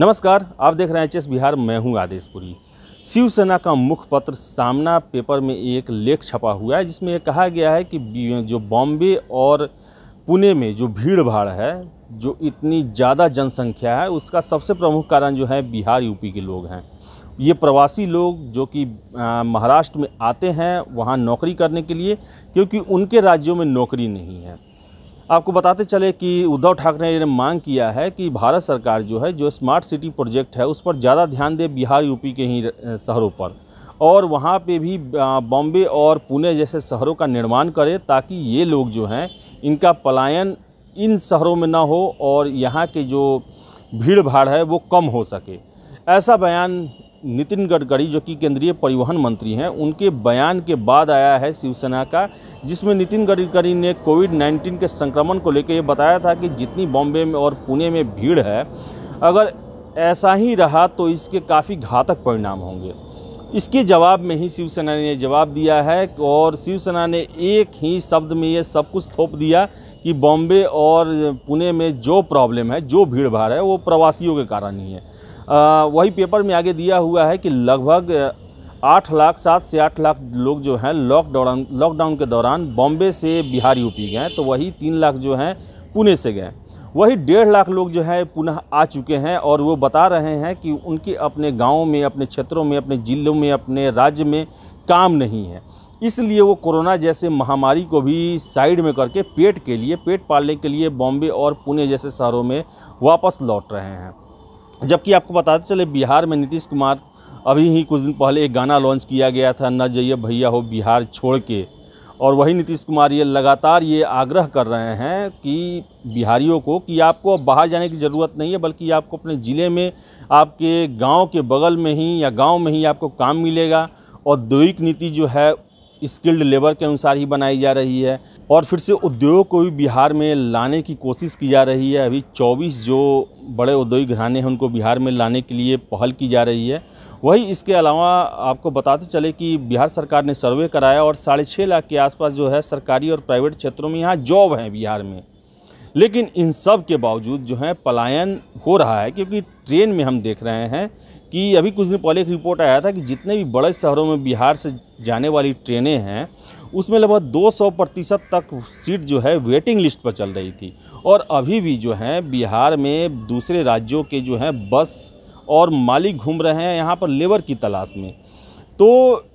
नमस्कार आप देख रहे हैं एच बिहार मैं हूं आदेशपुरी शिवसेना का मुखपत्र सामना पेपर में एक लेख छपा हुआ है जिसमें यह कहा गया है कि जो बॉम्बे और पुणे में जो भीड़ भाड़ है जो इतनी ज़्यादा जनसंख्या है उसका सबसे प्रमुख कारण जो है बिहार यूपी के लोग हैं ये प्रवासी लोग जो कि महाराष्ट्र में आते हैं वहाँ नौकरी करने के लिए क्योंकि उनके राज्यों में नौकरी नहीं है आपको बताते चले कि उद्धव ठाकरे ने मांग किया है कि भारत सरकार जो है जो स्मार्ट सिटी प्रोजेक्ट है उस पर ज़्यादा ध्यान दे बिहार यूपी के ही शहरों पर और वहाँ पे भी बॉम्बे और पुणे जैसे शहरों का निर्माण करे ताकि ये लोग जो हैं इनका पलायन इन शहरों में ना हो और यहाँ के जो भीड़ भाड़ है वो कम हो सके ऐसा बयान नितिन गडकरी जो कि केंद्रीय परिवहन मंत्री हैं उनके बयान के बाद आया है शिवसेना का जिसमें नितिन गडकरी ने कोविड 19 के संक्रमण को लेकर ये बताया था कि जितनी बॉम्बे में और पुणे में भीड़ है अगर ऐसा ही रहा तो इसके काफ़ी घातक परिणाम होंगे इसके जवाब में ही शिवसेना ने जवाब दिया है और शिवसेना ने एक ही शब्द में ये सब कुछ थोप दिया कि बॉम्बे और पुणे में जो प्रॉब्लम है जो भीड़ भाड़ है वो प्रवासियों के कारण ही है वही पेपर में आगे दिया हुआ है कि लगभग आठ लाख सात से आठ लाख लोग जो हैं लॉकडाउन लॉकडाउन के दौरान बॉम्बे से बिहार यूपी गए तो वही तीन लाख जो हैं पुणे से गए वही डेढ़ लाख लोग जो है पुनः आ चुके हैं और वो बता रहे हैं कि उनके अपने गाँव में अपने क्षेत्रों में अपने ज़िलों में अपने राज्य में काम नहीं है इसलिए वो कोरोना जैसे महामारी को भी साइड में करके पेट के लिए पेट पालने के लिए बॉम्बे और पुणे जैसे शहरों में वापस लौट रहे हैं जबकि आपको बताते चले बिहार में नीतीश कुमार अभी ही कुछ दिन पहले एक गाना लॉन्च किया गया था न जइए भैया हो बिहार छोड़ के और वही नीतीश कुमार ये लगातार ये आग्रह कर रहे हैं कि बिहारियों को कि आपको बाहर जाने की ज़रूरत नहीं है बल्कि आपको अपने ज़िले में आपके गांव के बगल में ही या गांव में ही आपको काम मिलेगा औद्योगिक नीति जो है स्किल्ड लेबर के अनुसार ही बनाई जा रही है और फिर से उद्योग को भी बिहार में लाने की कोशिश की जा रही है अभी 24 जो बड़े औद्योगिक घराने हैं उनको बिहार में लाने के लिए पहल की जा रही है वही इसके अलावा आपको बताते चले कि बिहार सरकार ने सर्वे कराया और साढ़े छः लाख के आसपास जो है सरकारी और प्राइवेट क्षेत्रों में यहाँ जॉब हैं बिहार में लेकिन इन सब के बावजूद जो है पलायन हो रहा है क्योंकि ट्रेन में हम देख रहे हैं कि अभी कुछ दिन पहले एक रिपोर्ट आया था कि जितने भी बड़े शहरों में बिहार से जाने वाली ट्रेनें हैं उसमें लगभग 200 प्रतिशत तक सीट जो है वेटिंग लिस्ट पर चल रही थी और अभी भी जो है बिहार में दूसरे राज्यों के जो हैं बस और मालिक घूम रहे हैं यहाँ पर लेबर की तलाश में तो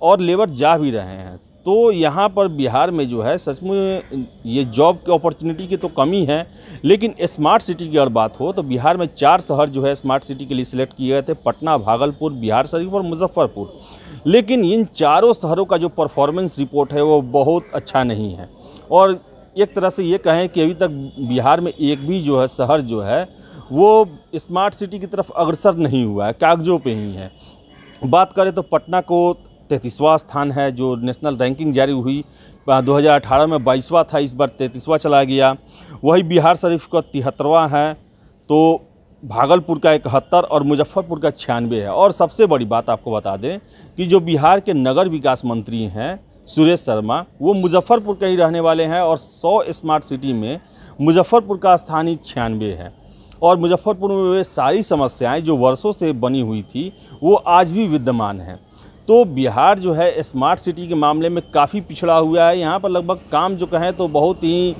और लेबर जा भी रहे हैं तो यहाँ पर बिहार में जो है सचमुच ये जॉब की अपॉर्चुनिटी की तो कमी है लेकिन स्मार्ट सिटी की अगर बात हो तो बिहार में चार शहर जो है स्मार्ट सिटी के लिए सिलेक्ट किए गए थे पटना भागलपुर बिहार शरीफ और मुजफ्फरपुर लेकिन इन चारों शहरों का जो परफॉर्मेंस रिपोर्ट है वो बहुत अच्छा नहीं है और एक तरह से ये कहें कि अभी तक बिहार में एक भी जो है शहर जो है वो स्मार्ट सिटी की तरफ अग्रसर नहीं हुआ है कागजों पर ही है बात करें तो पटना को तैंतीसवां स्थान है जो नेशनल रैंकिंग जारी हुई 2018 में बाईसवा था इस बार तैतीसवा चला गया वही बिहार शरीफ का तिहत्तरवा है तो भागलपुर का इकहत्तर और मुजफ्फरपुर का छियानवे है और सबसे बड़ी बात आपको बता दें कि जो बिहार के नगर विकास मंत्री हैं सुरेश शर्मा वो मुजफ्फरपुर के ही रहने वाले हैं और 100 स्मार्ट सिटी में मुजफ्फरपुर का स्थान ही छियानवे है और मुजफ्फरपुर में वे सारी समस्याएं जो वर्षों से बनी हुई थी वो आज भी विद्यमान हैं तो बिहार जो है स्मार्ट सिटी के मामले में काफ़ी पिछड़ा हुआ है यहाँ पर लगभग काम जो कहें तो बहुत ही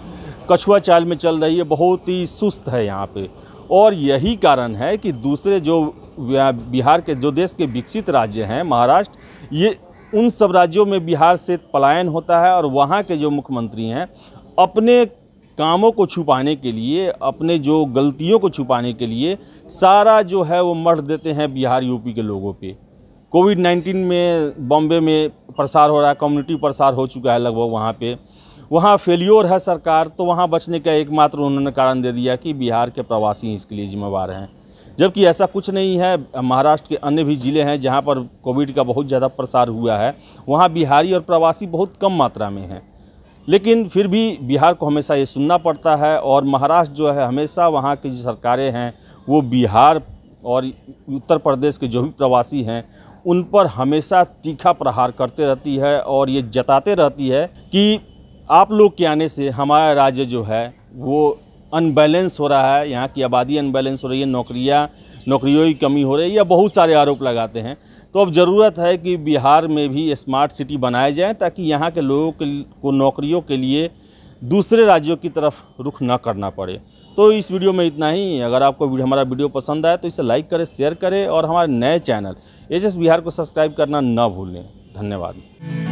कछुआ चाल में चल रही है बहुत ही सुस्त है यहाँ पे और यही कारण है कि दूसरे जो बिहार के जो देश के विकसित राज्य हैं महाराष्ट्र ये उन सब राज्यों में बिहार से पलायन होता है और वहाँ के जो मुख्यमंत्री हैं अपने कामों को छुपाने के लिए अपने जो गलतियों को छुपाने के लिए सारा जो है वो मर देते हैं बिहार यूपी के लोगों पर कोविड नाइन्टीन में बॉम्बे में प्रसार हो रहा है कम्युनिटी प्रसार हो चुका है लगभग वहाँ पे वहाँ फेल्योर है सरकार तो वहाँ बचने का एकमात्र उन्होंने कारण दे दिया कि बिहार के प्रवासी इसके लिए जिम्मेवार हैं जबकि ऐसा कुछ नहीं है महाराष्ट्र के अन्य भी ज़िले हैं जहाँ पर कोविड का बहुत ज़्यादा प्रसार हुआ है वहाँ बिहारी और प्रवासी बहुत कम मात्रा में हैं लेकिन फिर भी बिहार को हमेशा ये सुनना पड़ता है और महाराष्ट्र जो है हमेशा वहाँ की जो सरकारें हैं वो बिहार और उत्तर प्रदेश के जो भी प्रवासी हैं उन पर हमेशा तीखा प्रहार करते रहती है और ये जताते रहती है कि आप लोग के आने से हमारा राज्य जो है वो अनबैलेंस हो रहा है यहाँ की आबादी अनबैलेंस हो रही है नौकरियाँ नौकरियों की कमी हो रही है या बहुत सारे आरोप लगाते हैं तो अब ज़रूरत है कि बिहार में भी स्मार्ट सिटी बनाए जाएँ ताकि यहाँ के लोगों को नौकरियों के लिए दूसरे राज्यों की तरफ रुख ना करना पड़े तो इस वीडियो में इतना ही अगर आपको हमारा वीडियो पसंद आए तो इसे लाइक करें शेयर करें और हमारे नए चैनल एच बिहार को सब्सक्राइब करना ना भूलें धन्यवाद